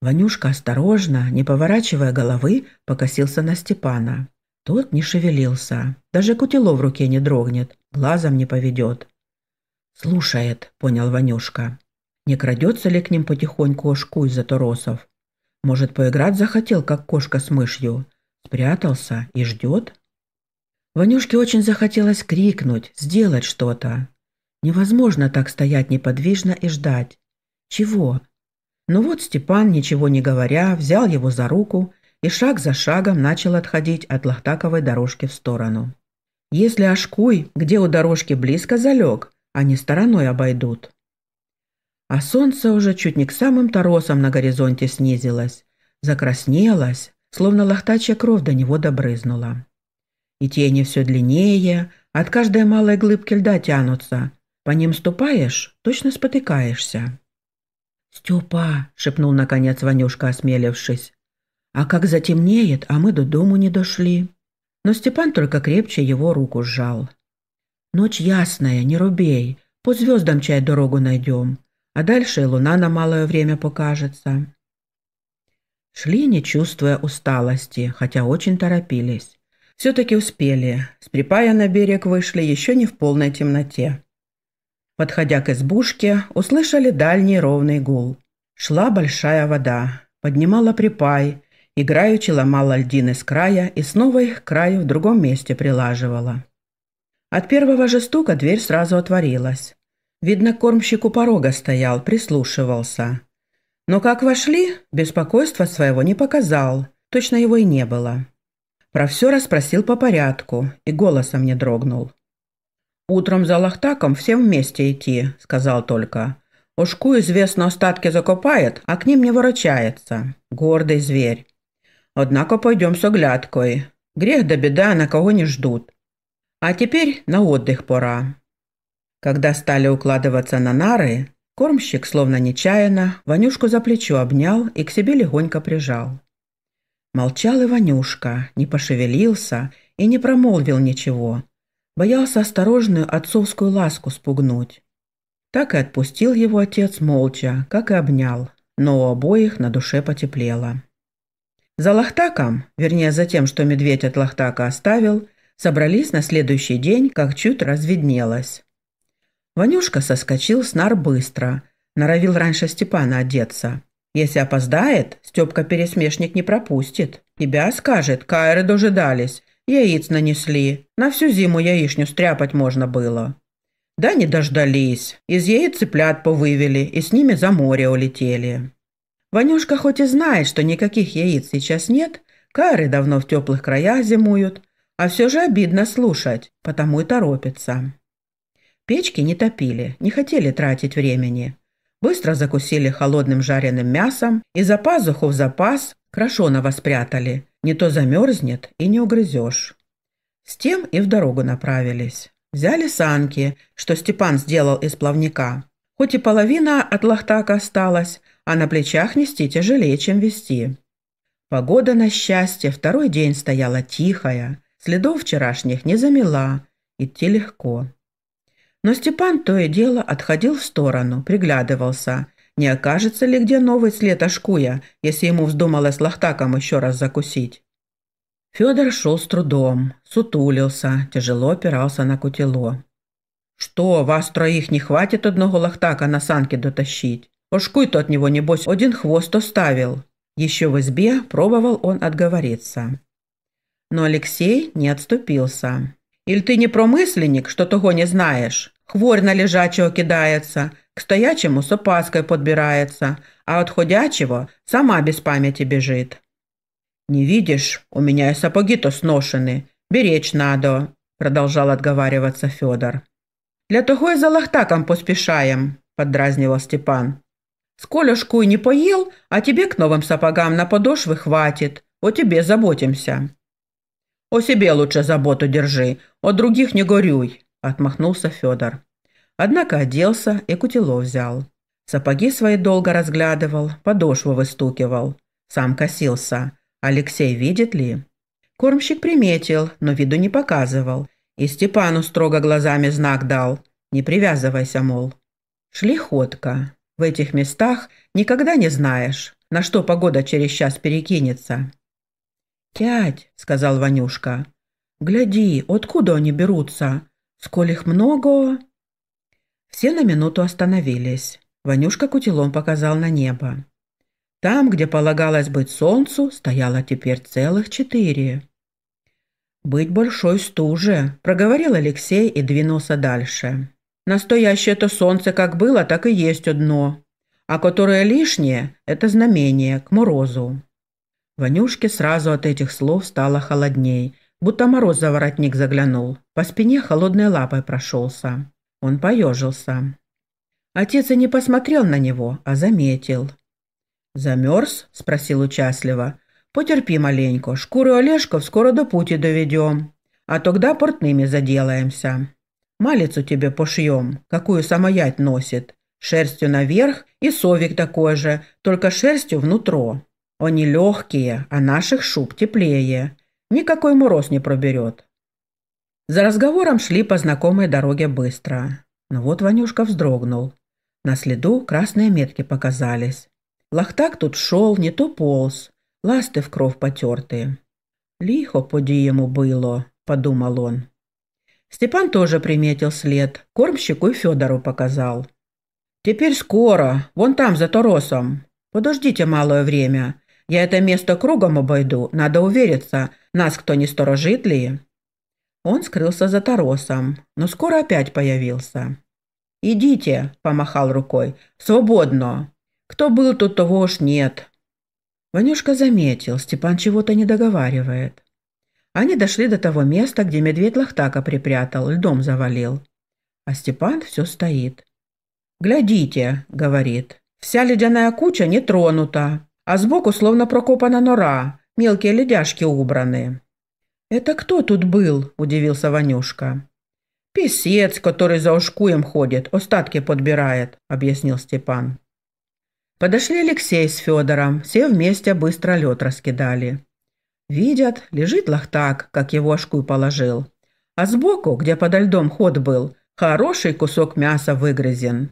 Ванюшка осторожно, не поворачивая головы, покосился на Степана. Тот не шевелился, даже кутило в руке не дрогнет, глазом не поведет. «Слушает», — понял Ванюшка. «Не крадется ли к ним потихоньку ошку из-за торосов? Может, поиграть захотел, как кошка с мышью? Спрятался и ждет?» Ванюшке очень захотелось крикнуть, сделать что-то. Невозможно так стоять неподвижно и ждать. Чего? Ну вот Степан, ничего не говоря, взял его за руку и шаг за шагом начал отходить от лохтаковой дорожки в сторону. Если Ашкуй, где у дорожки близко залег, они стороной обойдут. А солнце уже чуть не к самым торосам на горизонте снизилось, закраснелось, словно лохтачья кровь до него добрызнула. И тени все длиннее, от каждой малой глыбки льда тянутся. По ним ступаешь, точно спотыкаешься. «Степа!» – шепнул наконец Ванюшка, осмелившись. «А как затемнеет, а мы до дому не дошли». Но Степан только крепче его руку сжал. «Ночь ясная, не рубей. По звездам чай дорогу найдем. А дальше и луна на малое время покажется». Шли, не чувствуя усталости, хотя очень торопились. Все-таки успели. С припая на берег вышли еще не в полной темноте. Подходя к избушке, услышали дальний ровный гул. Шла большая вода, поднимала припай, играючи ломала льдины с края и снова их к краю в другом месте прилаживала. От первого же стука дверь сразу отворилась. Видно, кормщик у порога стоял, прислушивался. Но как вошли, беспокойства своего не показал, точно его и не было. Про все расспросил по порядку и голосом не дрогнул. «Утром за лохтаком всем вместе идти», – сказал только. «Ушку, известно, остатки закопает, а к ним не ворочается. Гордый зверь. Однако пойдем с оглядкой. Грех да беда, на кого не ждут. А теперь на отдых пора». Когда стали укладываться на нары, кормщик, словно нечаянно, Ванюшку за плечо обнял и к себе легонько прижал. Молчал и Ванюшка, не пошевелился и не промолвил ничего, Боялся осторожную отцовскую ласку спугнуть. Так и отпустил его отец молча, как и обнял, но у обоих на душе потеплело. За лохтаком, вернее за тем, что медведь от лохтака оставил, собрались на следующий день, как чуть разведнелось. Ванюшка соскочил с нар быстро, норовил раньше Степана одеться. Если опоздает, Степка-пересмешник не пропустит. Тебя скажет, кайры дожидались, Яиц нанесли. На всю зиму яичню стряпать можно было. Да не дождались. Из яиц цыплят повывели и с ними за море улетели. Ванюшка хоть и знает, что никаких яиц сейчас нет, кары давно в теплых краях зимуют, а все же обидно слушать, потому и торопится. Печки не топили, не хотели тратить времени. Быстро закусили холодным жареным мясом и за пазуху в запас крошеного спрятали, не то замерзнет и не угрызешь. С тем и в дорогу направились. Взяли санки, что Степан сделал из плавника. Хоть и половина от лохтака осталась, а на плечах нести тяжелее, чем вести. Погода, на счастье, второй день стояла тихая, следов вчерашних не замела, идти легко. Но Степан то и дело отходил в сторону, приглядывался – не окажется ли где новый след Ашкуя, если ему вздумалось лохтаком еще раз закусить? Федор шел с трудом, сутулился, тяжело опирался на кутило. «Что, вас троих не хватит одного лохтака на санки дотащить? Ошкуй-то от него, небось, один хвост оставил». Еще в избе пробовал он отговориться. Но Алексей не отступился. «Иль ты не промысленник, что того не знаешь? Хворь на лежачего кидается, к стоячему с опаской подбирается, а от ходячего сама без памяти бежит. «Не видишь, у меня и сапоги-то сношены. Беречь надо», – продолжал отговариваться Федор. «Для того и за лохтаком поспешаем», – поддразнивал Степан. «Сколюшку и не поел, а тебе к новым сапогам на подошвы хватит. О тебе заботимся». «О себе лучше заботу держи, о других не горюй», – отмахнулся Федор. Однако оделся и кутило взял. Сапоги свои долго разглядывал, подошву выстукивал. Сам косился. Алексей видит ли? Кормщик приметил, но виду не показывал. И Степану строго глазами знак дал. Не привязывайся, мол. Шли ходка. В этих местах никогда не знаешь, на что погода через час перекинется. «Тять», — сказал Ванюшка, — «гляди, откуда они берутся? Сколь их много...» Все на минуту остановились. Ванюшка кутелом показал на небо. Там, где полагалось быть солнцу, стояло теперь целых четыре. «Быть большой стуже», – проговорил Алексей и двинулся дальше. «Настоящее-то солнце как было, так и есть одно, а которое лишнее – это знамение к морозу». Ванюшке сразу от этих слов стало холодней, будто мороз за воротник заглянул, по спине холодной лапой прошелся. Он поежился. Отец и не посмотрел на него, а заметил. «Замерз?» – спросил участливо. «Потерпи маленько, шкуру Олешков скоро до пути доведем, а тогда портными заделаемся. Малицу тебе пошьем, какую самоять носит, шерстью наверх и совик такой же, только шерстью внутро. Они легкие, а наших шуб теплее. Никакой мороз не проберет. За разговором шли по знакомой дороге быстро. Но ну вот Ванюшка вздрогнул. На следу красные метки показались. Лахтак тут шел, не то полз, ласты в кров потертые. «Лихо поді йому было», – подумал он. Степан тоже приметил след, кормщику и Федору показал. «Теперь скоро, вон там, за Торосом. Подождите малое время. Я это место кругом обойду, надо увериться, нас кто не сторожит ли?» Он скрылся за торосом, но скоро опять появился. «Идите!» – помахал рукой. «Свободно! Кто был тут, того уж нет!» Ванюшка заметил, Степан чего-то не договаривает. Они дошли до того места, где медведь Лохтака припрятал, льдом завалил. А Степан все стоит. «Глядите!» – говорит. «Вся ледяная куча не тронута, а сбоку словно прокопана нора, мелкие ледяшки убраны». «Это кто тут был?» – удивился Ванюшка. «Песец, который за ушкуем ходит, остатки подбирает», – объяснил Степан. Подошли Алексей с Федором, все вместе быстро лед раскидали. Видят, лежит лохтак, как его ошкуй положил. А сбоку, где подо льдом ход был, хороший кусок мяса выгрызен.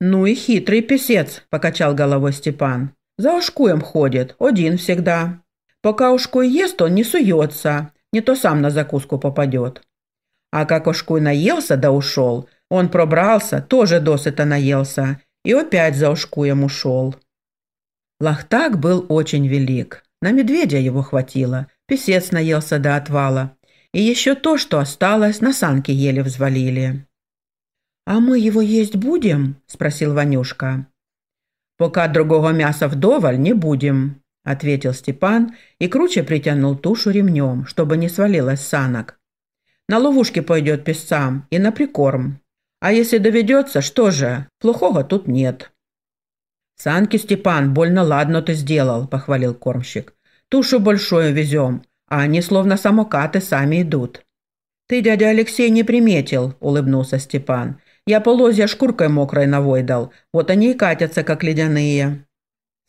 «Ну и хитрый песец», – покачал головой Степан. «За ушкуем ходит, один всегда». Пока ушку ест, он не суется, не то сам на закуску попадет. А как ушку наелся да ушел, он пробрался, тоже досыта наелся, и опять за ушкуем ушел. Лахтак был очень велик. На медведя его хватило, песец наелся до отвала. И еще то, что осталось, на санки еле взвалили. «А мы его есть будем?» – спросил Ванюшка. «Пока другого мяса вдоволь не будем», ответил Степан и круче притянул тушу ремнем, чтобы не свалилась санок. На ловушке пойдет песцам и на прикорм. А если доведется, что же, плохого тут нет. «Санки, Степан, больно ладно ты сделал», – похвалил кормщик. «Тушу большую везем, а они словно самокаты сами идут». «Ты, дядя Алексей, не приметил», – улыбнулся Степан. «Я полозья шкуркой мокрой навойдал, вот они и катятся, как ледяные».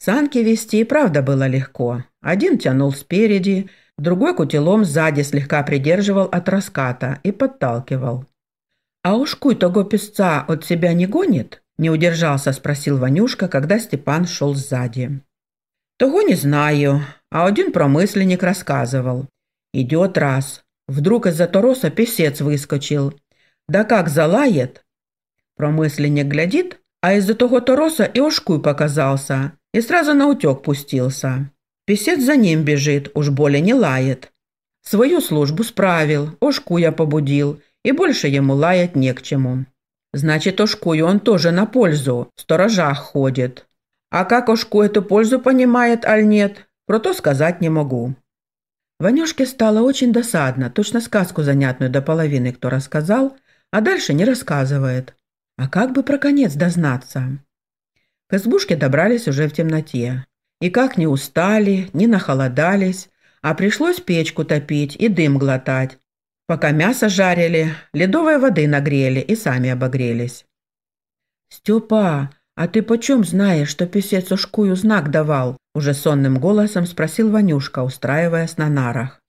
Санки вести и правда было легко. Один тянул спереди, другой кутелом сзади слегка придерживал от раската и подталкивал. «А уж куй того песца от себя не гонит?» – не удержался, спросил Ванюшка, когда Степан шел сзади. «Того не знаю, а один промысленник рассказывал. Идет раз. Вдруг из-за тороса песец выскочил. Да как залает!» Промысленник глядит, а из-за того тороса и ушкуй показался и сразу на утек пустился. Песец за ним бежит, уж более не лает. Свою службу справил, я побудил, и больше ему лаять не к чему. Значит, ошкую он тоже на пользу, в сторожах ходит. А как ошку эту пользу понимает, аль нет, про то сказать не могу. Ванюшке стало очень досадно, точно сказку занятную до половины кто рассказал, а дальше не рассказывает. А как бы про конец дознаться? К избушке добрались уже в темноте. И как не устали, не нахолодались, а пришлось печку топить и дым глотать. Пока мясо жарили, ледовой воды нагрели и сами обогрелись. «Степа, а ты почем знаешь, что писец ушкую знак давал?» Уже сонным голосом спросил Ванюшка, устраиваясь на нарах.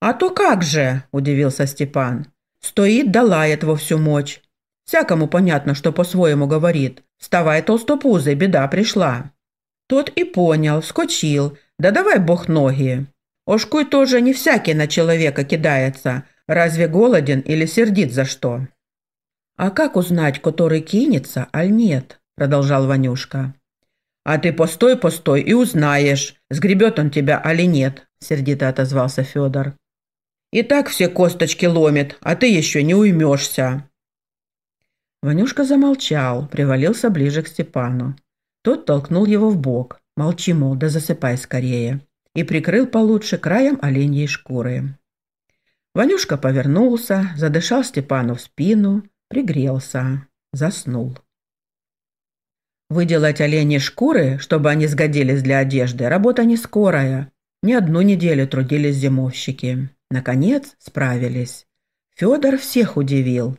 «А то как же!» – удивился Степан. «Стоит да лает во всю мочь. Всякому понятно, что по-своему говорит, Вставай, толстопузый, беда пришла. Тот и понял, скочил. Да давай бог ноги. Ошкуй тоже не всякий на человека кидается. Разве голоден или сердит за что? А как узнать, который кинется, аль нет? Продолжал Ванюшка. А ты постой, постой и узнаешь, сгребет он тебя али нет, сердито отозвался Федор. И так все косточки ломит, а ты еще не уймешься. Ванюшка замолчал, привалился ближе к Степану. Тот толкнул его в бок. Молчи, мол, да засыпай скорее. И прикрыл получше краем оленьей шкуры. Ванюшка повернулся, задышал Степану в спину, пригрелся, заснул. Выделать оленей шкуры, чтобы они сгодились для одежды, работа не скорая. Ни одну неделю трудились зимовщики. Наконец справились. Федор всех удивил.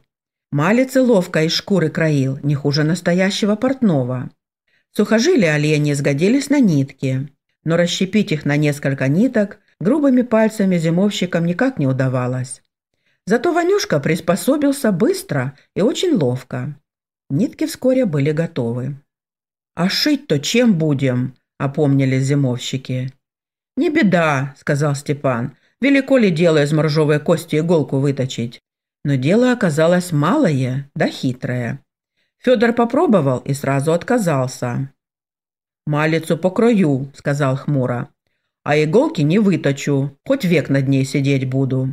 Малицы ловко из шкуры краил, не хуже настоящего портного. Сухожилия оленя сгодились на нитки, но расщепить их на несколько ниток грубыми пальцами зимовщикам никак не удавалось. Зато Ванюшка приспособился быстро и очень ловко. Нитки вскоре были готовы. «А шить-то чем будем?» – опомнились зимовщики. «Не беда», – сказал Степан. «Велико ли дело из моржовой кости иголку выточить? Но дело оказалось малое, да хитрое. Федор попробовал и сразу отказался. «Малицу покрою», – сказал хмуро. «А иголки не выточу, хоть век над ней сидеть буду».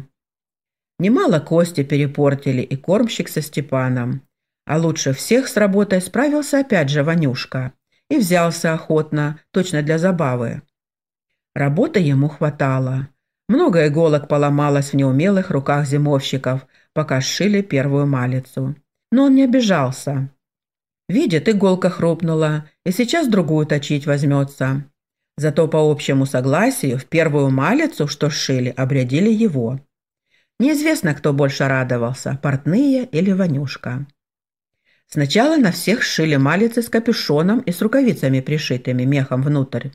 Немало кости перепортили и кормщик со Степаном. А лучше всех с работой справился опять же Ванюшка. И взялся охотно, точно для забавы. Работы ему хватало. Много иголок поломалось в неумелых руках зимовщиков – пока шили первую малицу. Но он не обижался. Видит, иголка хрупнула, и сейчас другую точить возьмется. Зато по общему согласию в первую малицу, что шили, обрядили его. Неизвестно, кто больше радовался, портные или Ванюшка. Сначала на всех шили малицы с капюшоном и с рукавицами пришитыми мехом внутрь.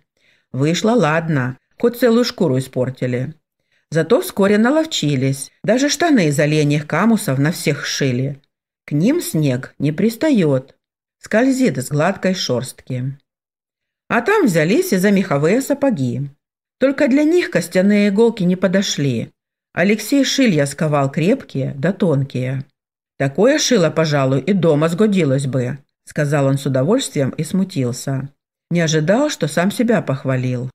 Вышло ладно, хоть целую шкуру испортили. Зато вскоре наловчились. Даже штаны из оленьих камусов на всех шили. К ним снег не пристает. Скользит с гладкой шерстки. А там взялись и за меховые сапоги. Только для них костяные иголки не подошли. Алексей шилья сковал крепкие да тонкие. «Такое шило, пожалуй, и дома сгодилось бы», – сказал он с удовольствием и смутился. Не ожидал, что сам себя похвалил.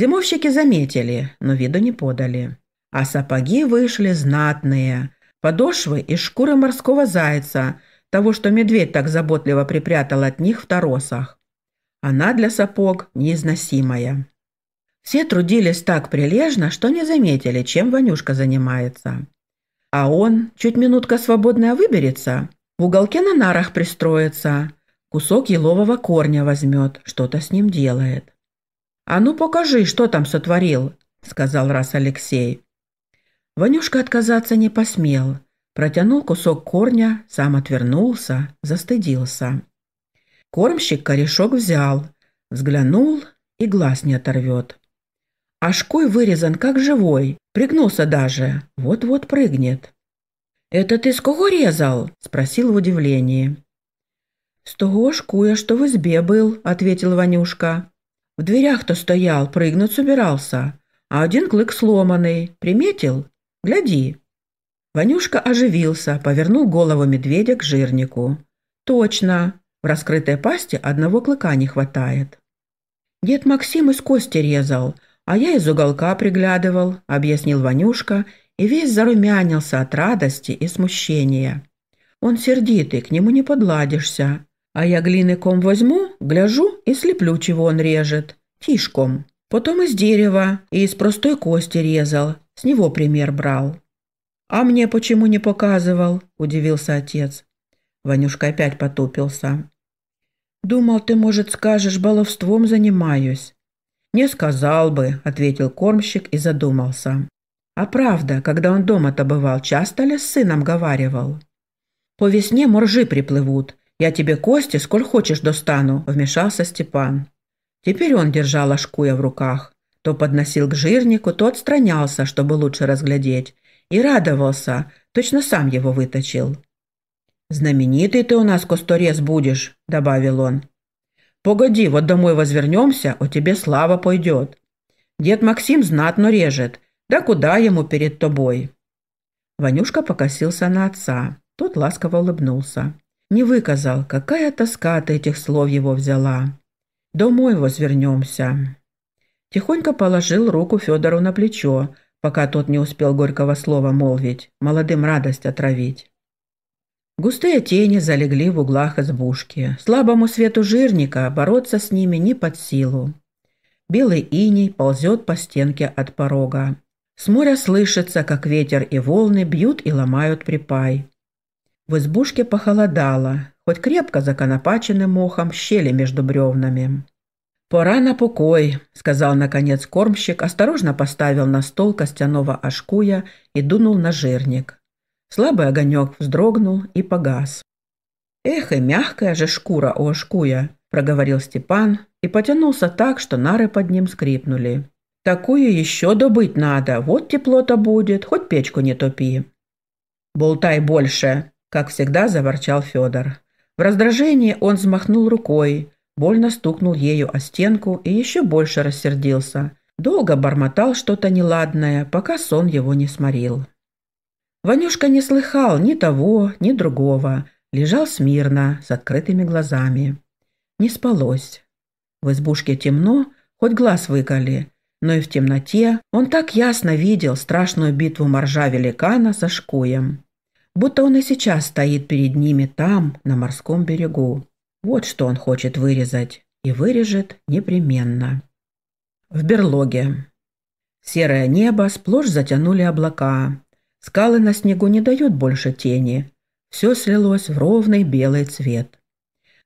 Зимовщики заметили, но виду не подали. А сапоги вышли знатные. Подошвы из шкуры морского зайца, того, что медведь так заботливо припрятал от них в торосах. Она для сапог неизносимая. Все трудились так прилежно, что не заметили, чем Ванюшка занимается. А он, чуть минутка свободная выберется, в уголке на нарах пристроится, кусок елового корня возьмет, что-то с ним делает. «А ну покажи, что там сотворил», — сказал раз Алексей. Ванюшка отказаться не посмел. Протянул кусок корня, сам отвернулся, застыдился. Кормщик корешок взял, взглянул и глаз не оторвет. Ашкой вырезан, как живой, пригнулся даже, вот-вот прыгнет. «Это ты с кого резал?» – спросил в удивлении. «С того шкуя, что в избе был», – ответил Ванюшка. В дверях-то стоял, прыгнуть собирался. А один клык сломанный. Приметил? Гляди». Ванюшка оживился, повернул голову медведя к жирнику. «Точно. В раскрытой пасти одного клыка не хватает». «Дед Максим из кости резал, а я из уголка приглядывал», — объяснил Ванюшка, и весь зарумянился от радости и смущения. «Он сердитый, к нему не подладишься. А я глины ком возьму, гляжу и слеплю, чего он режет. Тишком. Потом из дерева и из простой кости резал. С него пример брал. «А мне почему не показывал?» – удивился отец. Ванюшка опять потупился. «Думал, ты, может, скажешь, баловством занимаюсь». «Не сказал бы», – ответил кормщик и задумался. «А правда, когда он дома-то бывал, часто ли с сыном говаривал?» «По весне моржи приплывут, я тебе кости сколь хочешь достану», – вмешался Степан. Теперь он держал ошкуя в руках. То подносил к жирнику, то отстранялся, чтобы лучше разглядеть. И радовался, точно сам его выточил. «Знаменитый ты у нас косторез будешь», – добавил он. «Погоди, вот домой возвернемся, у тебе слава пойдет. Дед Максим знатно режет, да куда ему перед тобой?» Ванюшка покосился на отца. Тот ласково улыбнулся не выказал, какая тоска от этих слов его взяла. «Домой возвернемся». Тихонько положил руку Федору на плечо, пока тот не успел горького слова молвить, молодым радость отравить. Густые тени залегли в углах избушки. Слабому свету жирника бороться с ними не под силу. Белый иней ползет по стенке от порога. С моря слышится, как ветер и волны бьют и ломают припай. В избушке похолодало, хоть крепко законопаченным мохом щели между бревнами. «Пора на покой», – сказал наконец кормщик, осторожно поставил на стол костяного ашкуя и дунул на жирник. Слабый огонек вздрогнул и погас. «Эх, и мягкая же шкура у ашкуя», – проговорил Степан и потянулся так, что нары под ним скрипнули. «Такую еще добыть надо, вот тепло-то будет, хоть печку не топи». «Болтай больше», как всегда заворчал Федор. В раздражении он взмахнул рукой, больно стукнул ею о стенку и еще больше рассердился. Долго бормотал что-то неладное, пока сон его не сморил. Ванюшка не слыхал ни того, ни другого. Лежал смирно, с открытыми глазами. Не спалось. В избушке темно, хоть глаз выколи, но и в темноте он так ясно видел страшную битву моржа великана со шкуем будто он и сейчас стоит перед ними там, на морском берегу. Вот что он хочет вырезать, и вырежет непременно. В берлоге. Серое небо сплошь затянули облака. Скалы на снегу не дают больше тени. Все слилось в ровный белый цвет.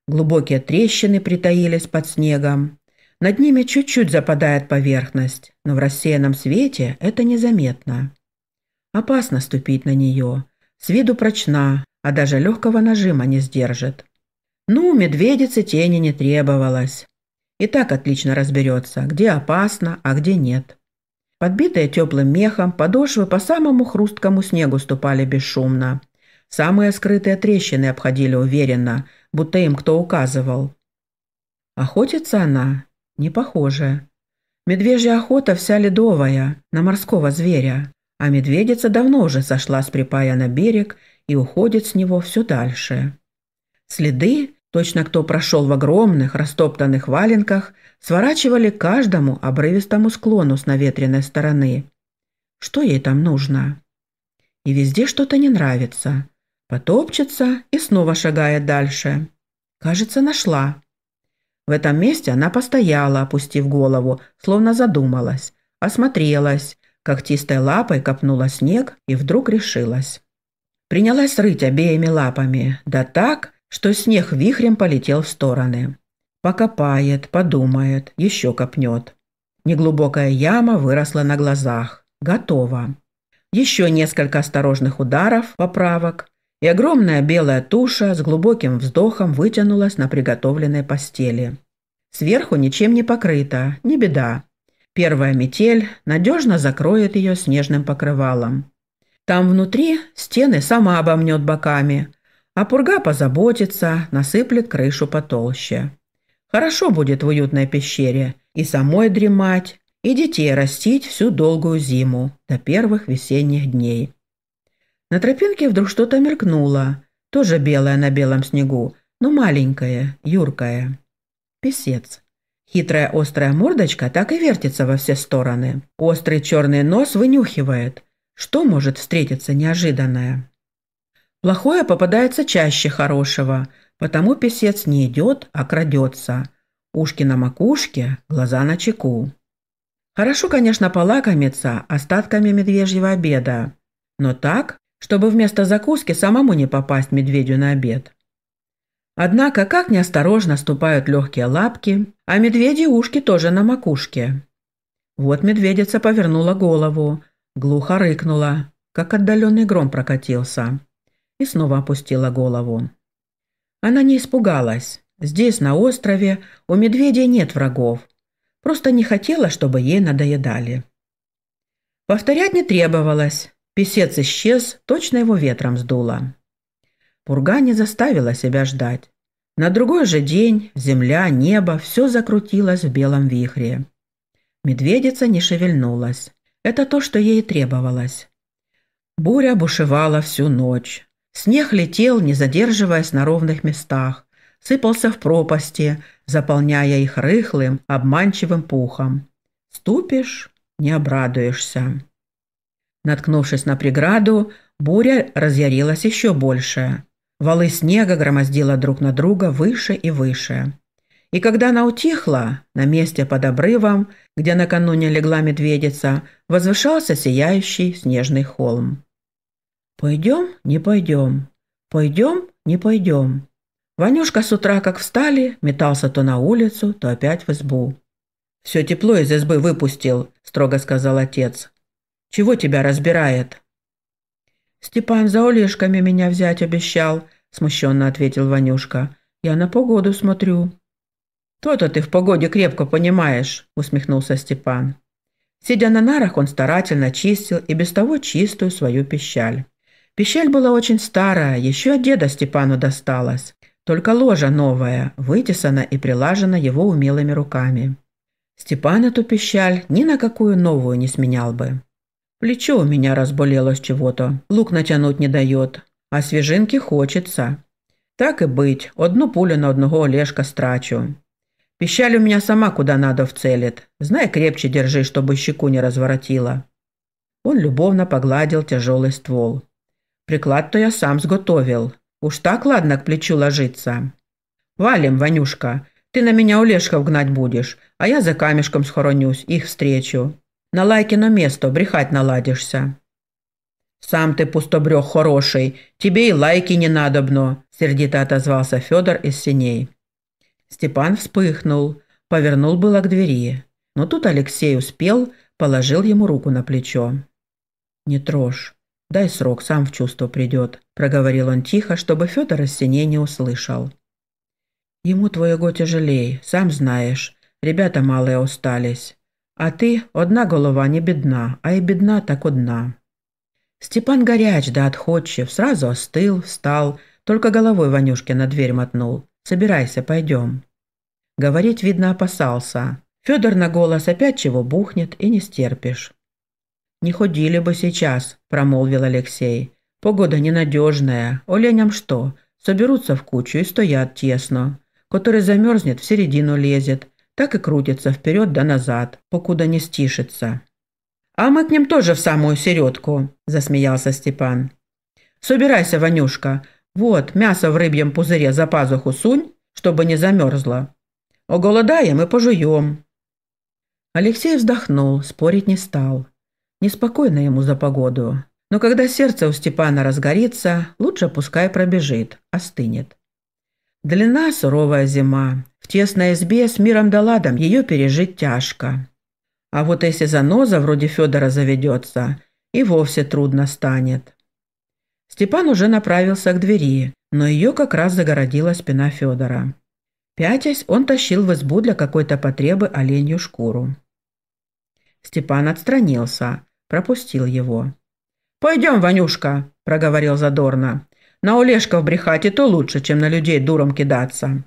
Глубокие трещины притаились под снегом. Над ними чуть-чуть западает поверхность, но в рассеянном свете это незаметно. Опасно ступить на нее. С виду прочна, а даже легкого нажима не сдержит. Ну, медведице тени не требовалось. И так отлично разберется, где опасно, а где нет. Подбитые теплым мехом, подошвы по самому хрусткому снегу ступали бесшумно. Самые скрытые трещины обходили уверенно, будто им кто указывал. Охотится она? Не похоже. Медвежья охота вся ледовая, на морского зверя а медведица давно уже сошла с припая на берег и уходит с него все дальше. Следы, точно кто прошел в огромных растоптанных валенках, сворачивали каждому обрывистому склону с наветренной стороны. Что ей там нужно? И везде что-то не нравится. Потопчется и снова шагает дальше. Кажется, нашла. В этом месте она постояла, опустив голову, словно задумалась, осмотрелась, когтистой лапой копнула снег и вдруг решилась. Принялась рыть обеими лапами, да так, что снег вихрем полетел в стороны. Покопает, подумает, еще копнет. Неглубокая яма выросла на глазах. Готово. Еще несколько осторожных ударов, поправок, и огромная белая туша с глубоким вздохом вытянулась на приготовленной постели. Сверху ничем не покрыто, не беда. Первая метель надежно закроет ее снежным покрывалом. Там внутри стены сама обомнет боками, а пурга позаботится, насыплет крышу потолще. Хорошо будет в уютной пещере и самой дремать, и детей растить всю долгую зиму до первых весенних дней. На тропинке вдруг что-то мелькнуло, тоже белое на белом снегу, но маленькое, юркое. Песец. Хитрая острая мордочка так и вертится во все стороны. Острый черный нос вынюхивает. Что может встретиться неожиданное? Плохое попадается чаще хорошего, потому песец не идет, а крадется. Ушки на макушке, глаза на чеку. Хорошо, конечно, полакомиться остатками медвежьего обеда, но так, чтобы вместо закуски самому не попасть медведю на обед. Однако, как неосторожно ступают легкие лапки, а медведи ушки тоже на макушке. Вот медведица повернула голову, глухо рыкнула, как отдаленный гром прокатился, и снова опустила голову. Она не испугалась. Здесь, на острове, у медведя нет врагов. Просто не хотела, чтобы ей надоедали. Повторять не требовалось. Песец исчез, точно его ветром сдуло. Пурга не заставила себя ждать. На другой же день земля, небо, все закрутилось в белом вихре. Медведица не шевельнулась. Это то, что ей требовалось. Буря бушевала всю ночь. Снег летел, не задерживаясь на ровных местах, сыпался в пропасти, заполняя их рыхлым, обманчивым пухом. Ступишь – не обрадуешься. Наткнувшись на преграду, буря разъярилась еще больше. Валы снега громоздила друг на друга выше и выше. И когда она утихла, на месте под обрывом, где накануне легла медведица, возвышался сияющий снежный холм. «Пойдем, не пойдем, пойдем, не пойдем». Ванюшка с утра, как встали, метался то на улицу, то опять в избу. «Все тепло из избы выпустил», – строго сказал отец. «Чего тебя разбирает?» «Степан за Олежками меня взять обещал», – смущенно ответил Ванюшка. «Я на погоду смотрю». «То-то ты в погоде крепко понимаешь», – усмехнулся Степан. Сидя на нарах, он старательно чистил и без того чистую свою пищаль. Пещель была очень старая, еще от деда Степану досталась. Только ложа новая, вытесана и прилажена его умелыми руками. Степан эту пещаль ни на какую новую не сменял бы. Плечо у меня разболелось чего-то, лук натянуть не дает, а свежинки хочется. Так и быть, одну пулю на одного Олежка страчу. Пищаль у меня сама куда надо вцелит. Знай, крепче держи, чтобы щеку не разворотила. Он любовно погладил тяжелый ствол. Приклад-то я сам сготовил. Уж так ладно к плечу ложиться. Валим, Ванюшка. Ты на меня Олежка вгнать будешь, а я за камешком схоронюсь, их встречу. На Лайкино место брехать наладишься». «Сам ты, пустобрех хороший, тебе и лайки не надобно», – сердито отозвался Федор из синей. Степан вспыхнул, повернул было к двери. Но тут Алексей успел, положил ему руку на плечо. «Не трожь, дай срок, сам в чувство придет», – проговорил он тихо, чтобы Федор из синей не услышал. «Ему твоего тяжелей, сам знаешь. Ребята малые остались. А ти одна голова не бідна, а й бідна так одна. Степан горяч да отходчив, сразу остыл, встал, только головой Ванюшке на дверь мотнул. «Собирайся, пойдем». Говорить, видно, опасался. Федор на голос опять чего бухнет и не стерпишь. «Не ходили бы сейчас», – промолвил Алексей. «Погода ненадежная. Оленям что? Соберутся в кучу и стоят тесно. Который замерзнет, в середину лезет так и крутится вперед да назад, покуда не стишится. «А мы к ним тоже в самую середку», – засмеялся Степан. «Собирайся, Ванюшка. Вот, мясо в рыбьем пузыре за пазуху сунь, чтобы не замерзло. Оголодаем и пожуем». Алексей вздохнул, спорить не стал. Неспокойно ему за погоду. Но когда сердце у Степана разгорится, лучше пускай пробежит, остынет. Длина суровая зима, в тесной избе с миром да ладом ее пережить тяжко. А вот если заноза вроде Федора заведется, и вовсе трудно станет. Степан уже направился к двери, но ее как раз загородила спина Федора. Пятясь, он тащил в избу для какой-то потребы оленью шкуру. Степан отстранился, пропустил его. «Пойдем, Ванюшка», – проговорил задорно. «На Олешков брехать и то лучше, чем на людей дуром кидаться».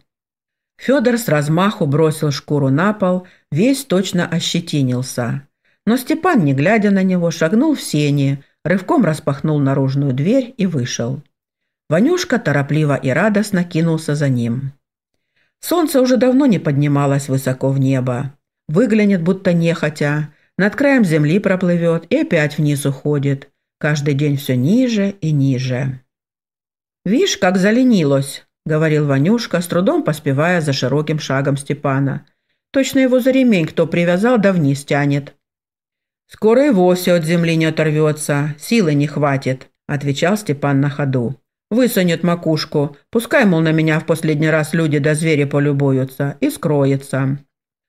Федор с размаху бросил шкуру на пол, весь точно ощетинился. Но Степан, не глядя на него, шагнул в сени, рывком распахнул наружную дверь и вышел. Ванюшка торопливо и радостно кинулся за ним. Солнце уже давно не поднималось высоко в небо. Выглянет, будто нехотя, над краем земли проплывет и опять вниз уходит. Каждый день все ниже и ниже. «Вишь, как заленилось!» говорил Ванюшка, с трудом поспевая за широким шагом Степана. Точно его за ремень кто привязал, да вниз тянет. «Скоро и вовсе от земли не оторвется, силы не хватит», – отвечал Степан на ходу. «Высунет макушку, пускай, мол, на меня в последний раз люди до да звери полюбуются, и скроется.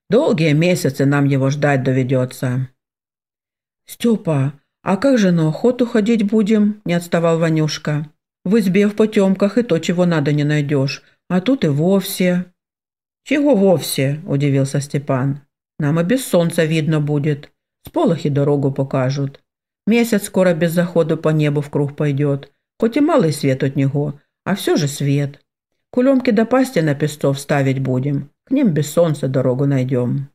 Долгие месяцы нам его ждать доведется». «Степа, а как же на охоту ходить будем?» – не отставал Ванюшка. В избе в потемках и то, чего надо, не найдешь. А тут и вовсе». «Чего вовсе?» – удивился Степан. «Нам и без солнца видно будет. С полохи дорогу покажут. Месяц скоро без захода по небу в круг пойдет. Хоть и малый свет от него, а все же свет. Кулемки до пасти на песцов ставить будем. К ним без солнца дорогу найдем».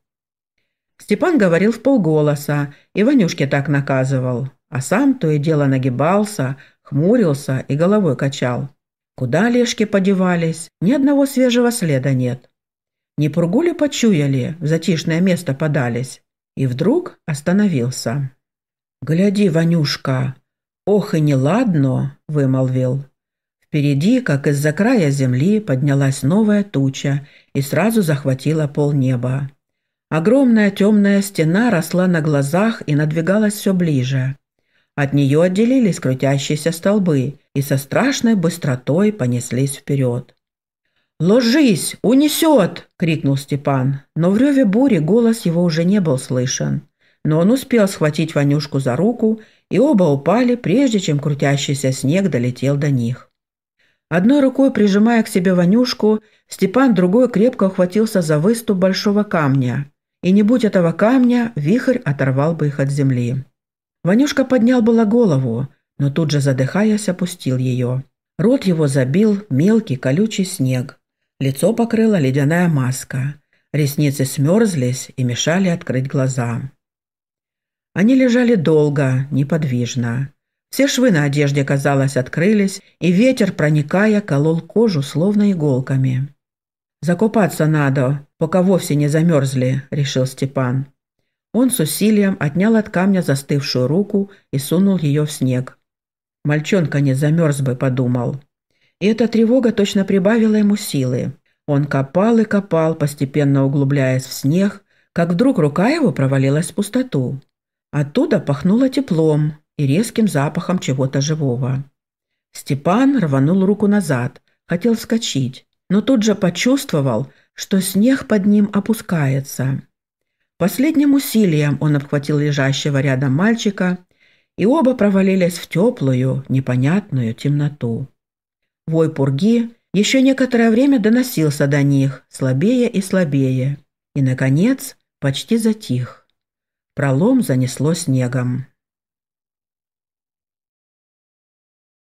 Степан говорил в полголоса, и Ванюшке так наказывал. А сам то и дело нагибался, хмурился и головой качал. Куда лешки подевались, ни одного свежего следа нет. Не пургу ли почуяли, в затишное место подались? И вдруг остановился. «Гляди, Ванюшка!» «Ох и неладно!» – вымолвил. Впереди, как из-за края земли, поднялась новая туча и сразу захватила полнеба. Огромная темная стена росла на глазах и надвигалась все ближе. От нее отделились крутящиеся столбы и со страшной быстротой понеслись вперед. «Ложись! Унесет!» – крикнул Степан. Но в реве бури голос его уже не был слышен. Но он успел схватить Ванюшку за руку, и оба упали, прежде чем крутящийся снег долетел до них. Одной рукой прижимая к себе Ванюшку, Степан другой крепко ухватился за выступ большого камня. И не будь этого камня, вихрь оторвал бы их от земли. Ванюшка поднял было голову, но тут же, задыхаясь, опустил ее. Рот его забил мелкий колючий снег. Лицо покрыла ледяная маска. Ресницы смерзлись и мешали открыть глаза. Они лежали долго, неподвижно. Все швы на одежде, казалось, открылись, и ветер, проникая, колол кожу, словно иголками. «Закупаться надо, пока вовсе не замерзли», – решил Степан. Он с усилием отнял от камня застывшую руку и сунул ее в снег. «Мальчонка не замерз бы», — подумал. И эта тревога точно прибавила ему силы. Он копал и копал, постепенно углубляясь в снег, как вдруг рука его провалилась в пустоту. Оттуда пахнуло теплом и резким запахом чего-то живого. Степан рванул руку назад, хотел вскочить, но тут же почувствовал, что снег под ним опускается. Последним усилием он обхватил лежащего рядом мальчика, и оба провалились в теплую, непонятную темноту. Вой пурги еще некоторое время доносился до них, слабее и слабее, и, наконец, почти затих. Пролом занесло снегом.